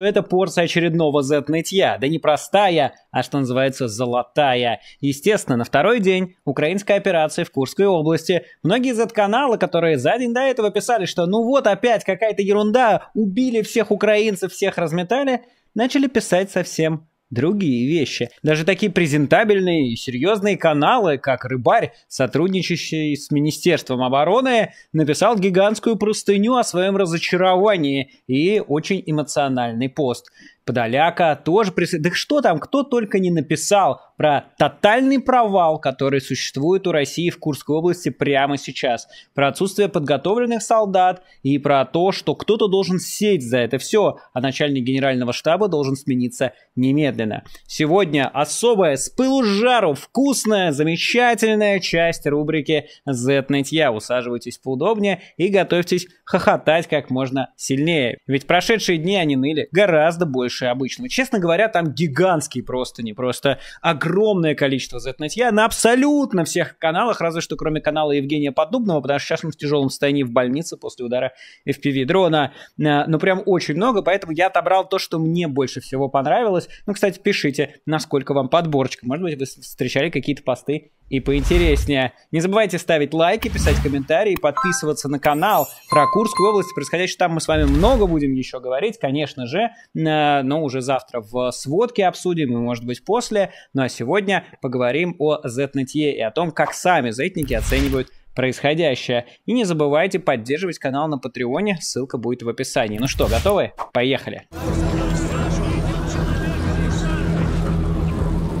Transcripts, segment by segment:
Это порция очередного Z-нытья, да не простая, а что называется золотая. Естественно, на второй день украинской операции в Курской области многие Z-каналы, которые за день до этого писали, что ну вот опять какая-то ерунда, убили всех украинцев, всех разметали, начали писать совсем другие вещи. Даже такие презентабельные и серьезные каналы, как Рыбарь, сотрудничающий с Министерством обороны, написал гигантскую простыню о своем разочаровании и очень эмоциональный пост. Подоляка тоже преслед... Да что там, кто только не написал про тотальный провал, который существует у России в Курской области прямо сейчас, про отсутствие подготовленных солдат и про то, что кто-то должен сесть за это все, а начальник генерального штаба должен смениться немедленно. Сегодня особая с пылу жару вкусная, замечательная часть рубрики z Я Усаживайтесь поудобнее и готовьтесь хохотать как можно сильнее. Ведь прошедшие дни они ныли гораздо больше больше обычного. Честно говоря, там гигантские просто не просто огромное количество Z-нытья на абсолютно всех каналах, разве что кроме канала Евгения подобного, потому что сейчас он в тяжелом состоянии в больнице после удара FPV дрона. Э, но прям очень много, поэтому я отобрал то, что мне больше всего понравилось. Ну, кстати, пишите, насколько вам подборочка. Может быть, вы встречали какие-то посты и поинтереснее. Не забывайте ставить лайки, писать комментарии, подписываться на канал про Курскую область. Происходящее там мы с вами много будем еще говорить, конечно же, э, но уже завтра в сводке обсудим и, может быть, после. Ну а сегодня поговорим о ZNTE и о том, как сами зетники оценивают происходящее. И не забывайте поддерживать канал на Патреоне, ссылка будет в описании. Ну что, готовы? Поехали!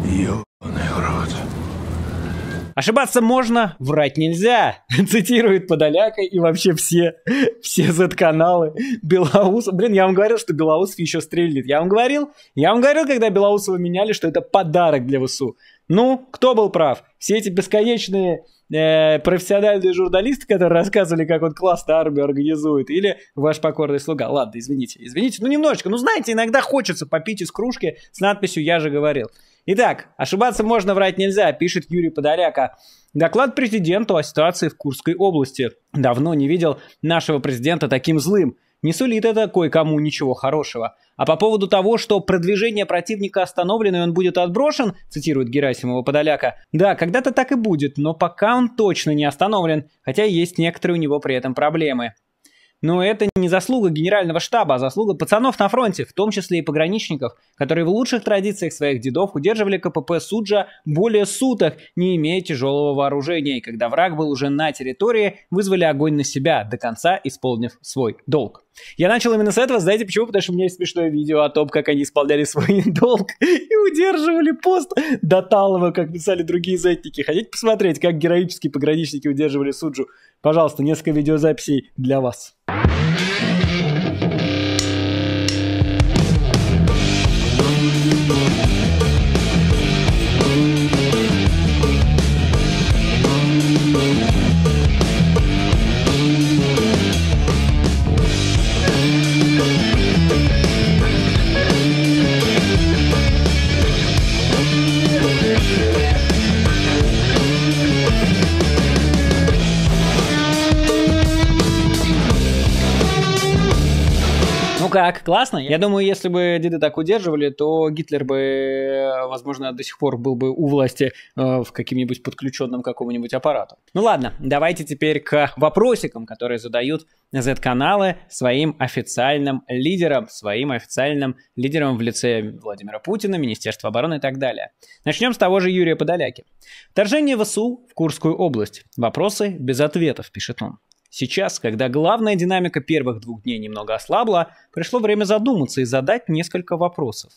Йо. Ошибаться можно, врать нельзя, цитирует Подоляка и вообще все, все Z-каналы. Белоусов, блин, я вам говорил, что Белоусов еще стрельнет. Я вам говорил, я вам говорил, когда Белоусова меняли, что это подарок для ВСУ. Ну, кто был прав? Все эти бесконечные э, профессиональные журналисты, которые рассказывали, как он классно армию организует, или ваш покорный слуга. Ладно, извините, извините, ну немножечко. Ну, знаете, иногда хочется попить из кружки с надписью «Я же говорил». Итак, ошибаться можно, врать нельзя, пишет Юрий Подоляка. Доклад президенту о ситуации в Курской области. Давно не видел нашего президента таким злым. Не сулит это кое-кому ничего хорошего. А по поводу того, что продвижение противника остановлено и он будет отброшен, цитирует Герасимова Подоляка, да, когда-то так и будет, но пока он точно не остановлен, хотя есть некоторые у него при этом проблемы. Но это не заслуга генерального штаба, а заслуга пацанов на фронте, в том числе и пограничников, которые в лучших традициях своих дедов удерживали КПП Суджа более суток, не имея тяжелого вооружения, и когда враг был уже на территории, вызвали огонь на себя, до конца исполнив свой долг. Я начал именно с этого, знаете почему? Потому что у меня есть смешное видео о том, как они исполняли свой долг и удерживали пост до Талова, как писали другие зайтники. Хотите посмотреть, как героические пограничники удерживали Суджу? Пожалуйста, несколько видеозаписей для вас. классно. Я думаю, если бы деды так удерживали, то Гитлер бы, э, возможно, до сих пор был бы у власти э, в каким-нибудь подключенном какому-нибудь аппарату. Ну ладно, давайте теперь к вопросикам, которые задают Z-каналы своим официальным лидерам, своим официальным лидерам в лице Владимира Путина, Министерства обороны и так далее. Начнем с того же Юрия Подоляки. Вторжение ВСУ в Курскую область. Вопросы без ответов, пишет он. Сейчас, когда главная динамика первых двух дней немного ослабла, пришло время задуматься и задать несколько вопросов.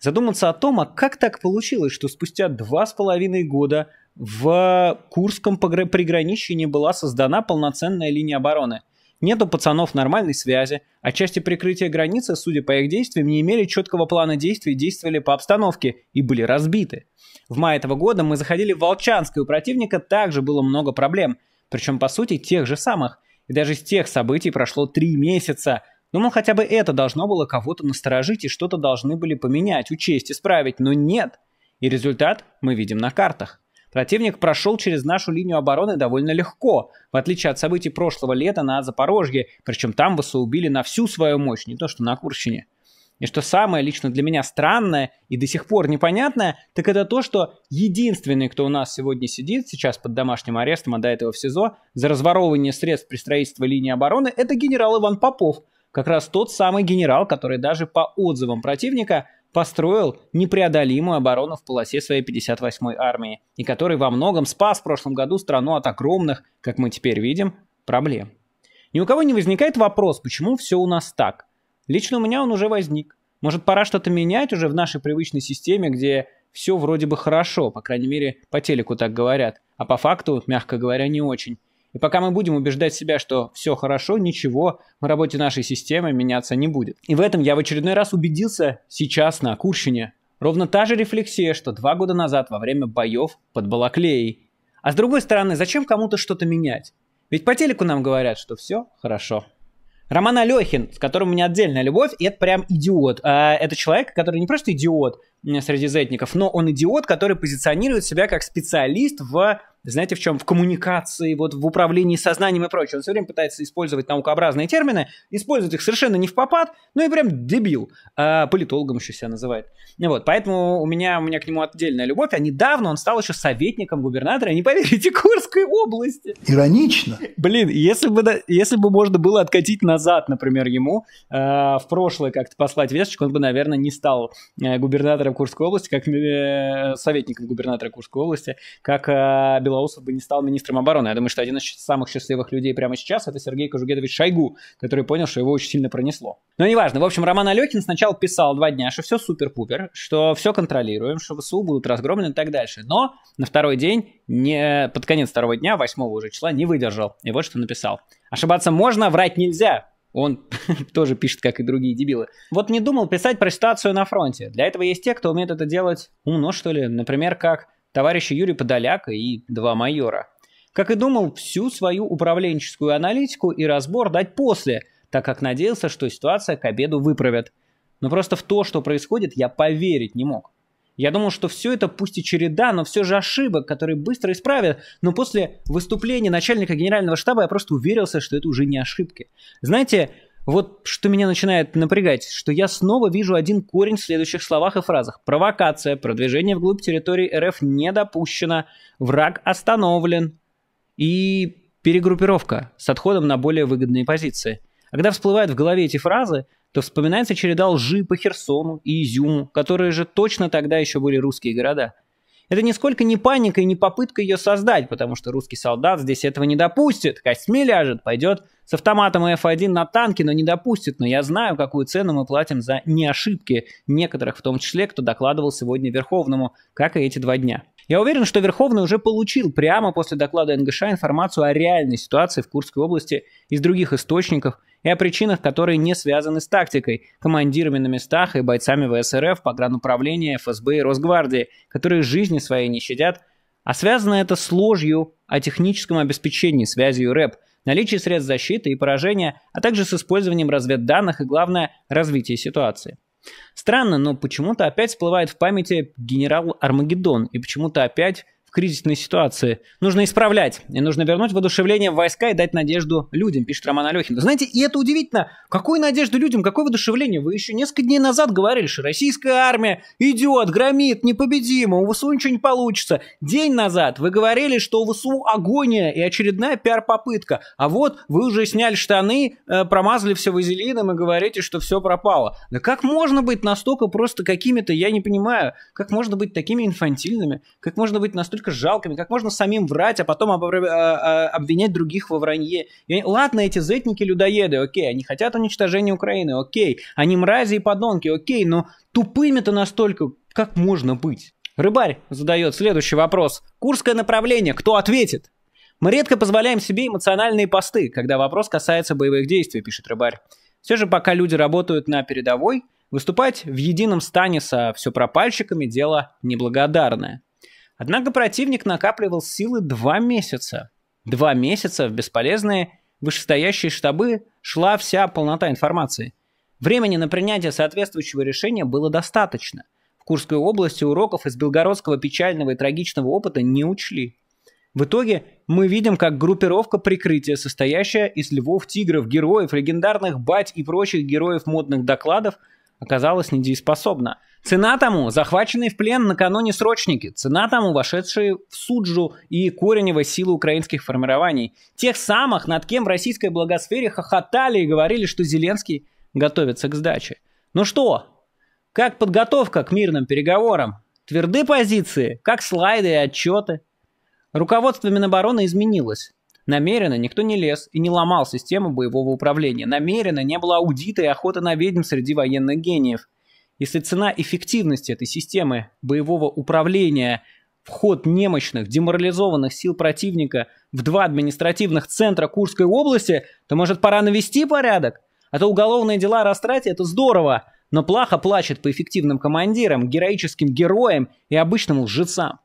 Задуматься о том, а как так получилось, что спустя два с половиной года в Курском приграничье не была создана полноценная линия обороны. Нету пацанов нормальной связи, а части прикрытия границы, судя по их действиям, не имели четкого плана действий, действовали по обстановке и были разбиты. В мае этого года мы заходили в Волчанск, и у противника также было много проблем – причем по сути тех же самых, и даже с тех событий прошло три месяца. Думал, ну, хотя бы это должно было кого-то насторожить и что-то должны были поменять, учесть, исправить, но нет. И результат мы видим на картах. Противник прошел через нашу линию обороны довольно легко, в отличие от событий прошлого лета на Запорожье, причем там ВСУ убили на всю свою мощь, не то что на Курщине. И что самое лично для меня странное и до сих пор непонятное, так это то, что единственный, кто у нас сегодня сидит сейчас под домашним арестом, а до этого в СИЗО, за разворовывание средств при строительстве линии обороны, это генерал Иван Попов. Как раз тот самый генерал, который даже по отзывам противника построил непреодолимую оборону в полосе своей 58-й армии, и который во многом спас в прошлом году страну от огромных, как мы теперь видим, проблем. Ни у кого не возникает вопрос, почему все у нас так – Лично у меня он уже возник. Может, пора что-то менять уже в нашей привычной системе, где все вроде бы хорошо, по крайней мере, по телеку так говорят, а по факту, мягко говоря, не очень. И пока мы будем убеждать себя, что все хорошо, ничего в работе нашей системы меняться не будет. И в этом я в очередной раз убедился сейчас на Курщине. Ровно та же рефлексия, что два года назад во время боев под Балаклеей. А с другой стороны, зачем кому-то что-то менять? Ведь по телеку нам говорят, что все хорошо. Роман Алехин, с которым у меня отдельная любовь, и это прям идиот. А, это человек, который не просто идиот среди зетников, но он идиот, который позиционирует себя как специалист в знаете, в чем? В коммуникации, вот в управлении сознанием и прочее. Он все время пытается использовать наукообразные термины, использует их совершенно не в попад, ну и прям дебил. А, политологом еще себя называет. Ну вот, поэтому у меня, у меня к нему отдельная любовь. А недавно он стал еще советником губернатора, не поверите, Курской области. Иронично. Блин, если бы, если бы можно было откатить назад, например, ему, э, в прошлое как-то послать весточку, он бы, наверное, не стал э, губернатором Курской области, как э, советником губернатора Курской области, как э, Белоусов бы не стал министром обороны. Я думаю, что один из самых счастливых людей прямо сейчас это Сергей Кожугедович Шойгу, который понял, что его очень сильно пронесло. Но неважно. В общем, Роман Алекин сначала писал два дня, что все супер-пупер, что все контролируем, что ВСУ будут разгромлены и так дальше. Но на второй день, не, под конец второго дня, восьмого уже числа, не выдержал. И вот что написал. Ошибаться можно, врать нельзя. Он тоже пишет, как и другие дебилы. Вот не думал писать про ситуацию на фронте. Для этого есть те, кто умеет это делать умно, что ли. Например, как товарища Юрия Подоляка и два майора. Как и думал, всю свою управленческую аналитику и разбор дать после, так как надеялся, что ситуация к обеду выправят. Но просто в то, что происходит, я поверить не мог. Я думал, что все это пусть и череда, но все же ошибок, которые быстро исправят. Но после выступления начальника генерального штаба я просто уверился, что это уже не ошибки. Знаете, вот что меня начинает напрягать, что я снова вижу один корень в следующих словах и фразах. Провокация, продвижение вглубь территории РФ не допущено, враг остановлен и перегруппировка с отходом на более выгодные позиции. когда всплывают в голове эти фразы, то вспоминается череда лжи по Херсону и Изюму, которые же точно тогда еще были русские города. Это нисколько не паника и не попытка ее создать, потому что русский солдат здесь этого не допустит. Костьми ляжет, пойдет с автоматом F1 на танки, но не допустит. Но я знаю, какую цену мы платим за неошибки некоторых, в том числе, кто докладывал сегодня Верховному, как и эти два дня. Я уверен, что Верховный уже получил прямо после доклада НГШ информацию о реальной ситуации в Курской области из других источников – и о причинах, которые не связаны с тактикой, командирами на местах и бойцами ВСРФ, погрануправления, ФСБ и Росгвардии, которые жизни своей не щадят, а связано это с ложью о техническом обеспечении связью РЭП, наличии средств защиты и поражения, а также с использованием разведданных и, главное, развитии ситуации. Странно, но почему-то опять всплывает в памяти генерал Армагеддон, и почему-то опять кризисной ситуации. Нужно исправлять, и нужно вернуть воодушевление в войска и дать надежду людям, пишет Роман Алехин. Знаете, и это удивительно. Какую надежду людям, какое воодушевление? Вы еще несколько дней назад говорили, что российская армия идет, громит, непобедима, у ВСУ ничего не получится. День назад вы говорили, что у ВСУ агония и очередная пиар-попытка. А вот вы уже сняли штаны, э, промазали все вазелином и говорите, что все пропало. Да как можно быть настолько просто какими-то, я не понимаю, как можно быть такими инфантильными, как можно быть настолько настолько жалкими, как можно самим врать, а потом об, а, а, обвинять других во вранье. И, ладно, эти зетники людоеды, окей, они хотят уничтожения Украины, окей, они мрази и подонки, окей, но тупыми-то настолько, как можно быть? Рыбарь задает следующий вопрос. Курское направление, кто ответит? Мы редко позволяем себе эмоциональные посты, когда вопрос касается боевых действий, пишет рыбарь. Все же пока люди работают на передовой, выступать в едином стане со все пропальщиками дело неблагодарное. Однако противник накапливал силы два месяца. Два месяца в бесполезные вышестоящие штабы шла вся полнота информации. Времени на принятие соответствующего решения было достаточно. В Курской области уроков из белгородского печального и трагичного опыта не учли. В итоге мы видим, как группировка прикрытия, состоящая из львов-тигров, героев, легендарных бать и прочих героев модных докладов, оказалась недееспособна – Цена тому – захваченные в плен накануне срочники. Цена тому – вошедшие в Суджу и Коренева силы украинских формирований. Тех самых, над кем в российской благосфере хохотали и говорили, что Зеленский готовится к сдаче. Ну что, как подготовка к мирным переговорам? Тверды позиции, как слайды и отчеты. Руководство Минобороны изменилось. Намеренно никто не лез и не ломал систему боевого управления. Намеренно не было аудита и охоты на ведьм среди военных гениев – если цена эффективности этой системы боевого управления вход немощных, деморализованных сил противника в два административных центра Курской области, то, может, пора навести порядок? А то уголовные дела о растрате – это здорово, но плохо плачет по эффективным командирам, героическим героям и обычным лжецам.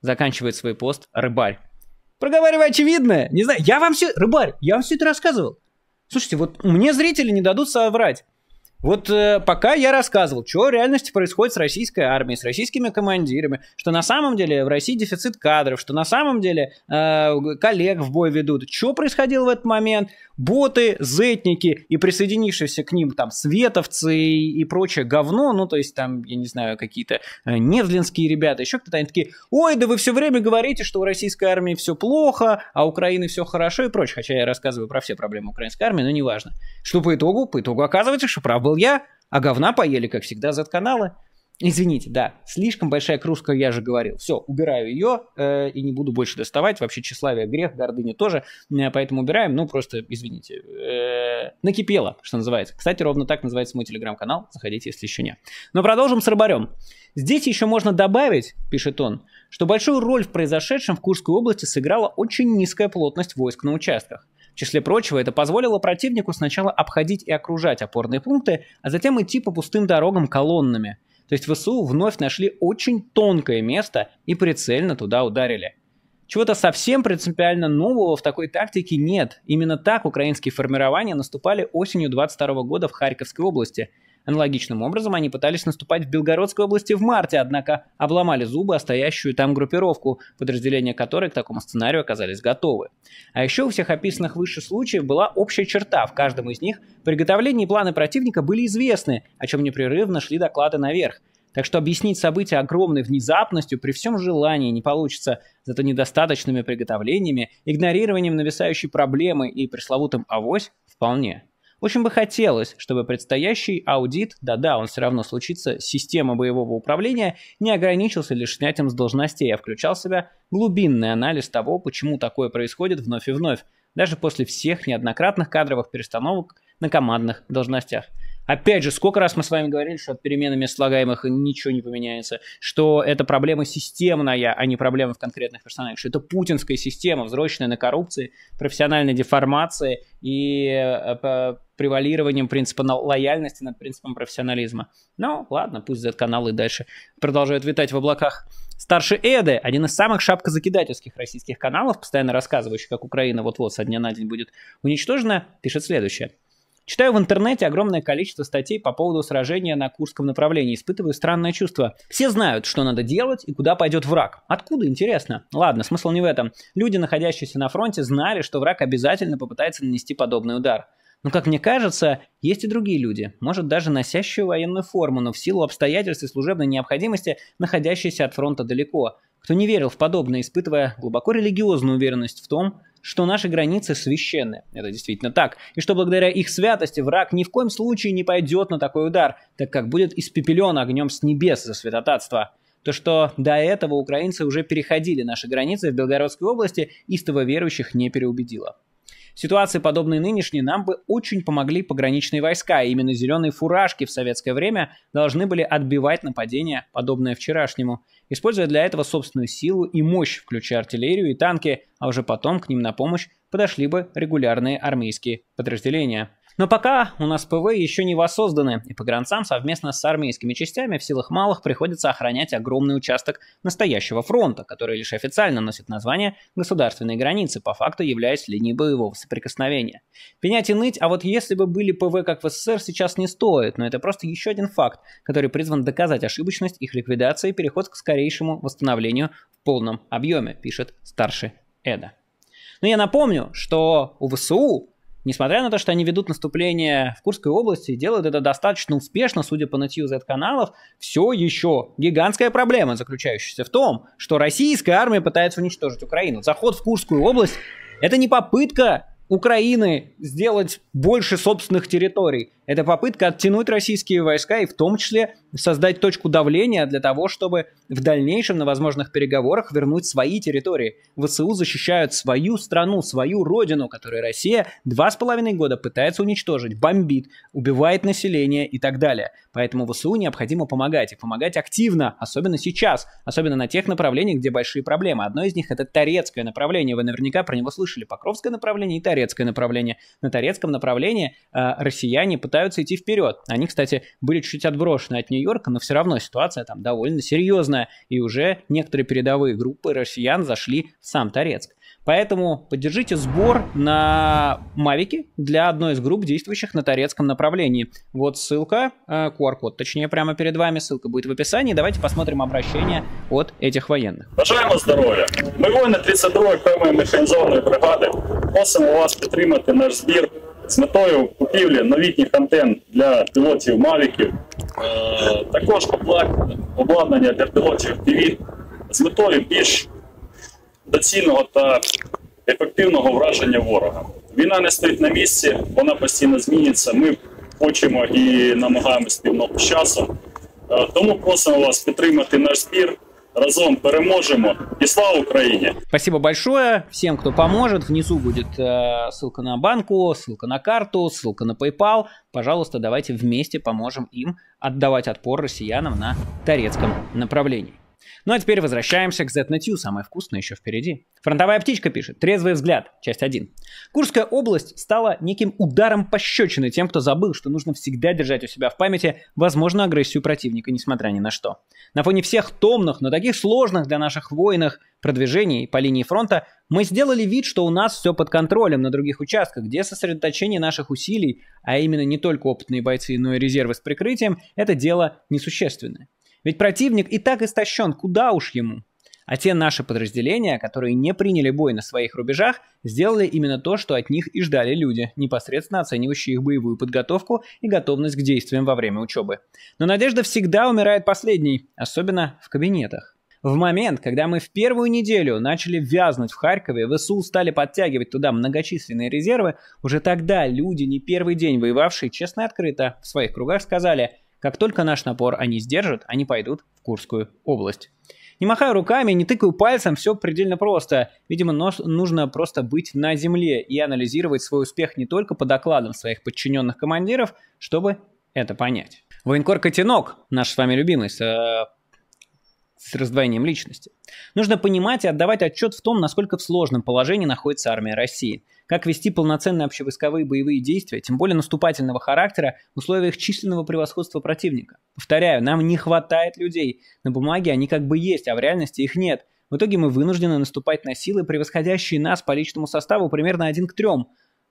Заканчивает свой пост рыбарь. Проговаривай очевидное. Не знаю, я вам все... Рыбарь, я вам все это рассказывал. Слушайте, вот мне зрители не дадут соврать. Вот э, пока я рассказывал, что в реальности происходит с российской армией, с российскими командирами, что на самом деле в России дефицит кадров, что на самом деле э, коллег в бой ведут, что происходило в этот момент, боты, зетники и присоединившиеся к ним там световцы и, и прочее говно, ну то есть там, я не знаю, какие-то э, невзлинские ребята, еще кто-то, они такие, ой, да вы все время говорите, что у российской армии все плохо, а у Украины все хорошо и прочее, хотя я рассказываю про все проблемы украинской армии, но неважно. Что по итогу? По итогу оказывается, что прав был я, а говна поели, как всегда, за каналы Извините, да, слишком большая кружка, я же говорил. Все, убираю ее э, и не буду больше доставать. Вообще тщеславие грех, гордыня тоже, э, поэтому убираем. Ну, просто, извините, э, накипело, что называется. Кстати, ровно так называется мой телеграм-канал. Заходите, если еще не. Но продолжим с рыбарем. Здесь еще можно добавить, пишет он, что большую роль в произошедшем в Курской области сыграла очень низкая плотность войск на участках. В числе прочего, это позволило противнику сначала обходить и окружать опорные пункты, а затем идти по пустым дорогам колоннами. То есть ВСУ вновь нашли очень тонкое место и прицельно туда ударили. Чего-то совсем принципиально нового в такой тактике нет. Именно так украинские формирования наступали осенью 22 года в Харьковской области – Аналогичным образом они пытались наступать в Белгородской области в марте, однако обломали зубы о стоящую там группировку, подразделения которой к такому сценарию оказались готовы. А еще у всех описанных выше случаев была общая черта. В каждом из них приготовления и планы противника были известны, о чем непрерывно шли доклады наверх. Так что объяснить события огромной внезапностью при всем желании не получится, зато недостаточными приготовлениями, игнорированием нависающей проблемы и пресловутым «авось» вполне. Очень бы хотелось, чтобы предстоящий аудит, да-да, он все равно случится, система боевого управления не ограничился лишь снятием с должностей, а включал в себя глубинный анализ того, почему такое происходит вновь и вновь, даже после всех неоднократных кадровых перестановок на командных должностях. Опять же, сколько раз мы с вами говорили, что от перемены мест слагаемых ничего не поменяется, что это проблема системная, а не проблема в конкретных персонажах, что это путинская система, взросшая на коррупции, профессиональной деформации и э, превалированием принципа лояльности над принципом профессионализма. Ну, ладно, пусть Z-каналы дальше продолжают витать в облаках. Старший Эды, один из самых шапкозакидательских российских каналов, постоянно рассказывающий, как Украина вот-вот со дня на день будет уничтожена, пишет следующее. Читаю в интернете огромное количество статей по поводу сражения на Курском направлении. Испытываю странное чувство. Все знают, что надо делать и куда пойдет враг. Откуда, интересно? Ладно, смысл не в этом. Люди, находящиеся на фронте, знали, что враг обязательно попытается нанести подобный удар. Но, как мне кажется, есть и другие люди, может даже носящие военную форму, но в силу обстоятельств и служебной необходимости, находящиеся от фронта далеко, кто не верил в подобное, испытывая глубоко религиозную уверенность в том, что наши границы священны. Это действительно так. И что благодаря их святости враг ни в коем случае не пойдет на такой удар, так как будет испепелен огнем с небес за святотатство. То, что до этого украинцы уже переходили наши границы в Белгородской области, истово верующих не переубедило ситуации, подобной нынешней, нам бы очень помогли пограничные войска, и именно зеленые фуражки в советское время должны были отбивать нападения подобное вчерашнему, используя для этого собственную силу и мощь, включая артиллерию и танки, а уже потом к ним на помощь подошли бы регулярные армейские подразделения. Но пока у нас ПВ еще не воссозданы, и по гранцам совместно с армейскими частями в силах малых приходится охранять огромный участок настоящего фронта, который лишь официально носит название государственной границы, по факту являясь линией боевого соприкосновения. Пенять и ныть, а вот если бы были ПВ как в СССР, сейчас не стоит, но это просто еще один факт, который призван доказать ошибочность их ликвидации и переход к скорейшему восстановлению в полном объеме, пишет старший Эда. Но я напомню, что у ВСУ Несмотря на то, что они ведут наступление в Курской области и делают это достаточно успешно, судя по нытью Z-каналов, все еще гигантская проблема, заключающаяся в том, что российская армия пытается уничтожить Украину. Заход в Курскую область — это не попытка Украины сделать больше собственных территорий. Это попытка оттянуть российские войска и в том числе создать точку давления для того, чтобы в дальнейшем на возможных переговорах вернуть свои территории. ВСУ защищают свою страну, свою родину, которую Россия два с половиной года пытается уничтожить, бомбит, убивает население и так далее. Поэтому ВСУ необходимо помогать, и помогать активно, особенно сейчас, особенно на тех направлениях, где большие проблемы. Одно из них это Торецкое направление, вы наверняка про него слышали, Покровское направление и Торецкое направление. На Торецком направлении э, россияне пытаются идти вперед. Они, кстати, были чуть-чуть отброшены от нее Нью-Йорка, но все равно ситуация там довольно серьезная, и уже некоторые передовые группы россиян зашли в сам Торецк. Поэтому поддержите сбор на Мавики для одной из групп, действующих на Торецком направлении. Вот ссылка, QR-код, э, точнее, прямо перед вами, ссылка будет в описании. Давайте посмотрим обращение от этих военных. Бажаємо здоровья. Мы воины 32-ї окремої механізованої бригади. Просимо вас підтримати наш сбор. з метою купівлі новітніх антенн для пілотів мавики. Е, також комплект обладнання для пілотів ПІВІ з метою більш доцільного та ефективного враження ворога. Війна не стоїть на місці, вона постійно зміниться. Ми хочемо і намагаємося співного часу. Е, тому просимо вас підтримати наш збір. разом переможемо. И слава Украине! Спасибо большое всем, кто поможет. Внизу будет э, ссылка на банку, ссылка на карту, ссылка на PayPal. Пожалуйста, давайте вместе поможем им отдавать отпор россиянам на Торецком направлении. Ну а теперь возвращаемся к ZNetU, самое вкусное еще впереди. Фронтовая птичка пишет. Трезвый взгляд. Часть 1. Курская область стала неким ударом пощечины тем, кто забыл, что нужно всегда держать у себя в памяти, возможно, агрессию противника, несмотря ни на что. На фоне всех томных, но таких сложных для наших воинов продвижений по линии фронта, мы сделали вид, что у нас все под контролем на других участках, где сосредоточение наших усилий, а именно не только опытные бойцы, но и резервы с прикрытием, это дело несущественное. Ведь противник и так истощен, куда уж ему. А те наши подразделения, которые не приняли бой на своих рубежах, сделали именно то, что от них и ждали люди, непосредственно оценивающие их боевую подготовку и готовность к действиям во время учебы. Но надежда всегда умирает последней, особенно в кабинетах. В момент, когда мы в первую неделю начали вязнуть в Харькове, ВСУ стали подтягивать туда многочисленные резервы, уже тогда люди, не первый день воевавшие честно и открыто, в своих кругах сказали – как только наш напор они сдержат, они пойдут в Курскую область. Не махаю руками, не тыкаю пальцем, все предельно просто. Видимо, нужно просто быть на земле и анализировать свой успех не только по докладам своих подчиненных командиров, чтобы это понять. Военкор Котенок, наш с вами любимый, с, э, с раздвоением личности. Нужно понимать и отдавать отчет в том, насколько в сложном положении находится армия России – как вести полноценные общевойсковые боевые действия, тем более наступательного характера, в условиях численного превосходства противника? Повторяю, нам не хватает людей. На бумаге они как бы есть, а в реальности их нет. В итоге мы вынуждены наступать на силы, превосходящие нас по личному составу примерно один к трем.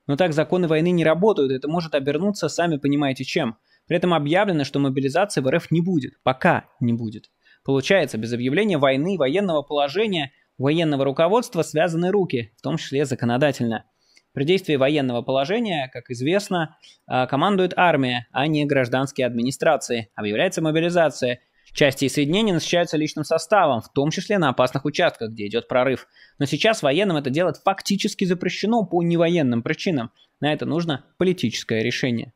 Но так законы войны не работают, это может обернуться, сами понимаете, чем. При этом объявлено, что мобилизации в РФ не будет. Пока не будет. Получается, без объявления войны, военного положения, военного руководства связаны руки, в том числе законодательно. При действии военного положения, как известно, а, командует армия, а не гражданские администрации. Объявляется мобилизация. Части и соединения насыщаются личным составом, в том числе на опасных участках, где идет прорыв. Но сейчас военным это делать фактически запрещено по невоенным причинам. На это нужно политическое решение.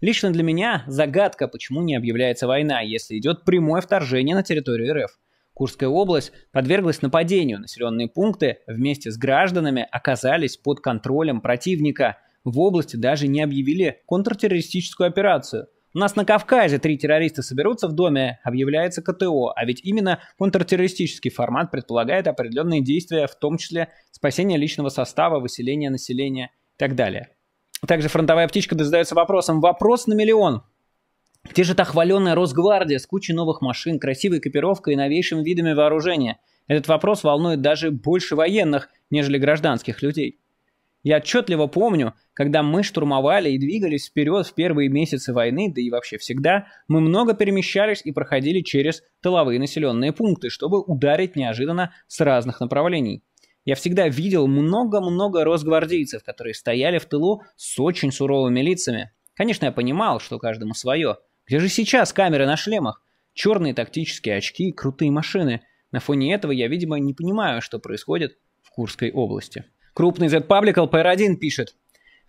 Лично для меня загадка, почему не объявляется война, если идет прямое вторжение на территорию РФ. Курская область подверглась нападению. Населенные пункты вместе с гражданами оказались под контролем противника. В области даже не объявили контртеррористическую операцию. У нас на Кавказе три террориста соберутся в доме, объявляется КТО, а ведь именно контртеррористический формат предполагает определенные действия, в том числе спасение личного состава, выселение населения и так далее. Также фронтовая птичка задается вопросом «Вопрос на миллион. Те же та хваленная Росгвардия с кучей новых машин, красивой копировкой и новейшими видами вооружения. Этот вопрос волнует даже больше военных, нежели гражданских людей. Я отчетливо помню, когда мы штурмовали и двигались вперед в первые месяцы войны, да и вообще всегда, мы много перемещались и проходили через тыловые населенные пункты, чтобы ударить неожиданно с разных направлений. Я всегда видел много-много росгвардейцев, которые стояли в тылу с очень суровыми лицами. Конечно, я понимал, что каждому свое – где же сейчас камеры на шлемах? Черные тактические очки, крутые машины. На фоне этого я, видимо, не понимаю, что происходит в Курской области. Крупный Z-паблик LPR1 пишет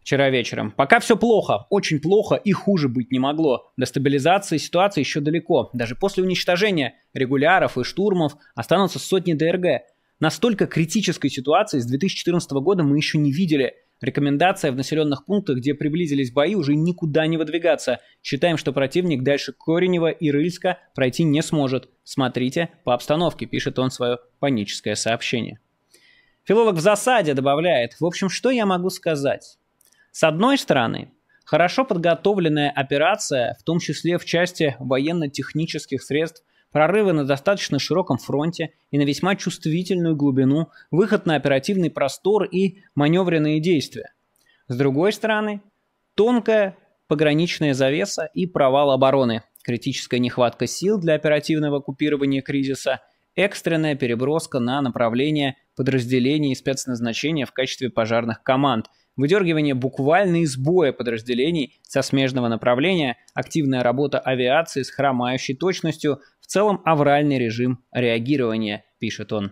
вчера вечером. Пока все плохо, очень плохо и хуже быть не могло. До стабилизации ситуации еще далеко. Даже после уничтожения регуляров и штурмов останутся сотни ДРГ. Настолько критической ситуации с 2014 года мы еще не видели – Рекомендация в населенных пунктах, где приблизились бои, уже никуда не выдвигаться. Считаем, что противник дальше Коренева и Рыльска пройти не сможет. Смотрите по обстановке, пишет он свое паническое сообщение. Филолог в засаде добавляет, в общем, что я могу сказать? С одной стороны, хорошо подготовленная операция, в том числе в части военно-технических средств, прорывы на достаточно широком фронте и на весьма чувствительную глубину, выход на оперативный простор и маневренные действия. С другой стороны, тонкая пограничная завеса и провал обороны, критическая нехватка сил для оперативного купирования кризиса, экстренная переброска на направление подразделений и спецназначения в качестве пожарных команд – выдергивание буквально из боя подразделений со смежного направления, активная работа авиации с хромающей точностью, в целом авральный режим реагирования, пишет он.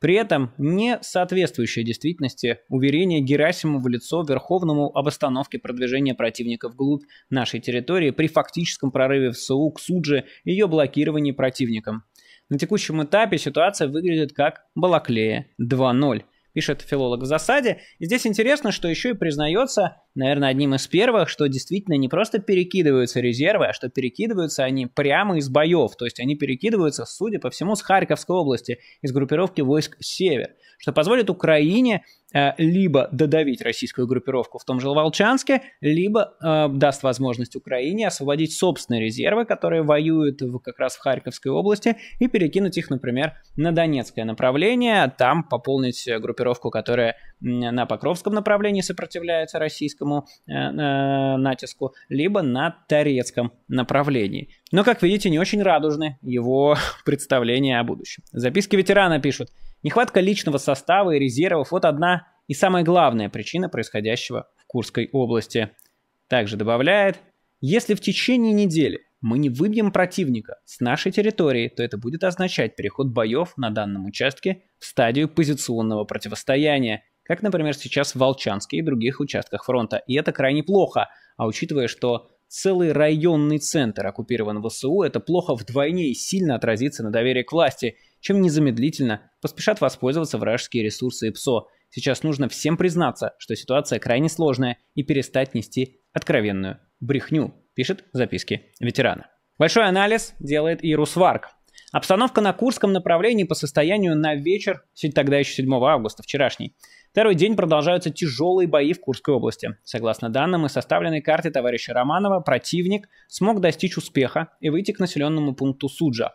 При этом не соответствующее действительности уверение Герасиму в лицо Верховному об остановке продвижения противника вглубь нашей территории при фактическом прорыве в СУ к Суджи и ее блокировании противником. На текущем этапе ситуация выглядит как Балаклея 2.0 пишет филолог в засаде. И здесь интересно, что еще и признается, наверное, одним из первых, что действительно не просто перекидываются резервы, а что перекидываются они прямо из боев. То есть они перекидываются, судя по всему, с Харьковской области, из группировки войск «Север» что позволит Украине э, либо додавить российскую группировку в том же Волчанске, либо э, даст возможность Украине освободить собственные резервы, которые воюют в, как раз в Харьковской области, и перекинуть их, например, на Донецкое направление, там пополнить группировку, которая на Покровском направлении сопротивляется российскому э, э, натиску, либо на Торецком направлении. Но, как видите, не очень радужны его представления о будущем. Записки ветерана пишут – Нехватка личного состава и резервов – вот одна и самая главная причина происходящего в Курской области. Также добавляет, если в течение недели мы не выбьем противника с нашей территории, то это будет означать переход боев на данном участке в стадию позиционного противостояния, как, например, сейчас в Волчанске и других участках фронта. И это крайне плохо, а учитывая, что целый районный центр оккупирован ВСУ, это плохо вдвойне и сильно отразится на доверии к власти – чем незамедлительно поспешат воспользоваться вражеские ресурсы и ПСО. Сейчас нужно всем признаться, что ситуация крайне сложная и перестать нести откровенную брехню, пишет в записке ветерана. Большой анализ делает и Русварк. Обстановка на Курском направлении по состоянию на вечер, тогда еще 7 августа, вчерашний. Второй день продолжаются тяжелые бои в Курской области. Согласно данным и составленной карте товарища Романова, противник смог достичь успеха и выйти к населенному пункту Суджа.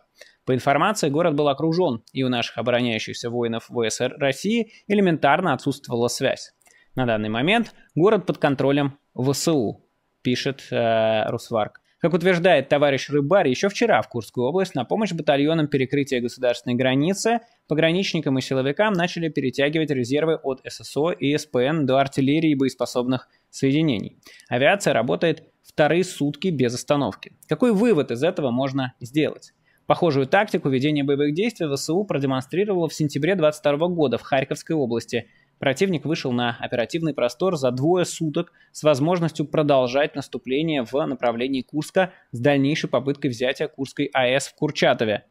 По информации, город был окружен, и у наших обороняющихся воинов ВСР России элементарно отсутствовала связь. На данный момент город под контролем ВСУ, пишет э, Русварк. Как утверждает товарищ Рыбарь, еще вчера в Курскую область на помощь батальонам перекрытия государственной границы пограничникам и силовикам начали перетягивать резервы от ССО и СПН до артиллерии и боеспособных соединений. Авиация работает вторые сутки без остановки. Какой вывод из этого можно сделать? Похожую тактику ведения боевых действий ВСУ продемонстрировала в сентябре 22 года в Харьковской области. Противник вышел на оперативный простор за двое суток с возможностью продолжать наступление в направлении Курска с дальнейшей попыткой взятия Курской АЭС в Курчатове.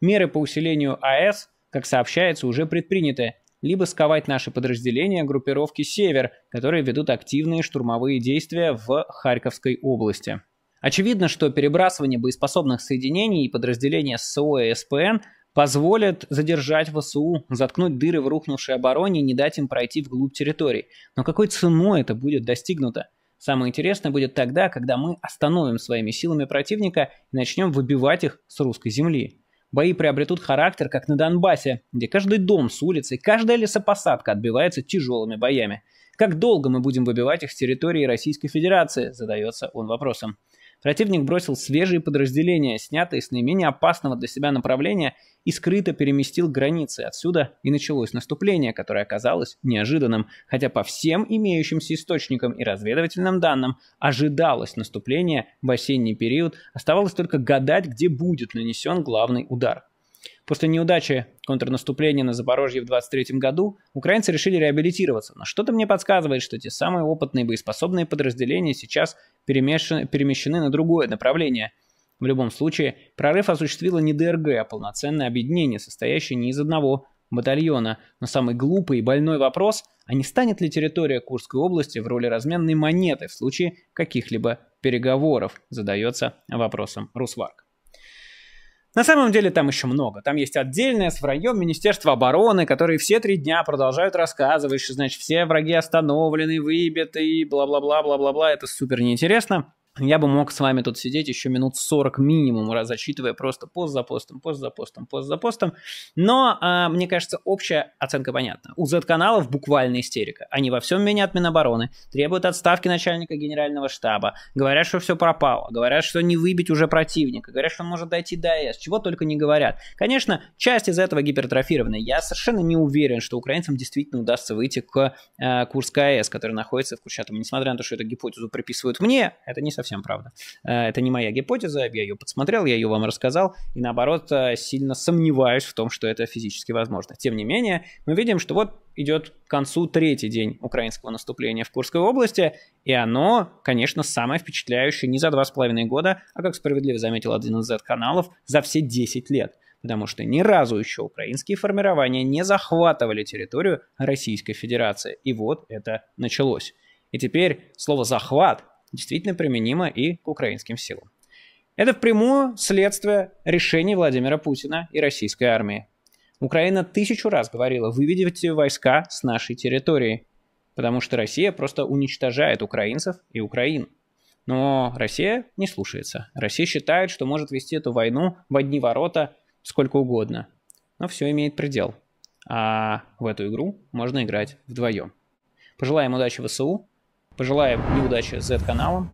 Меры по усилению АЭС, как сообщается, уже предприняты, либо сковать наши подразделения группировки «Север», которые ведут активные штурмовые действия в Харьковской области. Очевидно, что перебрасывание боеспособных соединений и подразделения СО и СПН позволят задержать ВСУ, заткнуть дыры в рухнувшей обороне и не дать им пройти вглубь территории. Но какой ценой это будет достигнуто? Самое интересное будет тогда, когда мы остановим своими силами противника и начнем выбивать их с русской земли. Бои приобретут характер, как на Донбассе, где каждый дом с улицы, каждая лесопосадка отбивается тяжелыми боями. Как долго мы будем выбивать их с территории Российской Федерации, задается он вопросом. Противник бросил свежие подразделения, снятые с наименее опасного для себя направления, и скрыто переместил границы. Отсюда и началось наступление, которое оказалось неожиданным, хотя по всем имеющимся источникам и разведывательным данным ожидалось наступление в осенний период, оставалось только гадать, где будет нанесен главный удар. После неудачи контрнаступления на Запорожье в 23 году украинцы решили реабилитироваться, но что-то мне подсказывает, что те самые опытные боеспособные подразделения сейчас перемешаны, перемещены на другое направление. В любом случае, прорыв осуществила не ДРГ, а полноценное объединение, состоящее не из одного батальона. Но самый глупый и больной вопрос, а не станет ли территория Курской области в роли разменной монеты в случае каких-либо переговоров, задается вопросом Русварк. На самом деле там еще много. Там есть отдельное с враньем Министерства обороны, которые все три дня продолжают рассказывать, что, значит, все враги остановлены, выбиты, бла-бла-бла-бла-бла-бла. Это супер неинтересно я бы мог с вами тут сидеть еще минут 40 минимум, раз зачитывая просто пост за постом, пост за постом, пост за постом. Но, э, мне кажется, общая оценка понятна. У Z-каналов буквально истерика. Они во всем винят Минобороны, требуют отставки начальника генерального штаба, говорят, что все пропало, говорят, что не выбить уже противника, говорят, что он может дойти до ЕС, чего только не говорят. Конечно, часть из этого гипертрофированная. Я совершенно не уверен, что украинцам действительно удастся выйти к э, Курской АЭС, который находится в Курчатове. Несмотря на то, что эту гипотезу приписывают мне, это не совсем совсем правда. Э, это не моя гипотеза, я ее подсмотрел, я ее вам рассказал, и наоборот, э, сильно сомневаюсь в том, что это физически возможно. Тем не менее, мы видим, что вот идет к концу третий день украинского наступления в Курской области, и оно, конечно, самое впечатляющее не за два с половиной года, а, как справедливо заметил один из Z-каналов, за все 10 лет потому что ни разу еще украинские формирования не захватывали территорию Российской Федерации. И вот это началось. И теперь слово «захват» действительно применимо и к украинским силам. Это впрямую следствие решений Владимира Путина и российской армии. Украина тысячу раз говорила, выведите войска с нашей территории, потому что Россия просто уничтожает украинцев и Украину. Но Россия не слушается. Россия считает, что может вести эту войну в одни ворота сколько угодно. Но все имеет предел. А в эту игру можно играть вдвоем. Пожелаем удачи ВСУ, Пожелаем удачи Z-каналам.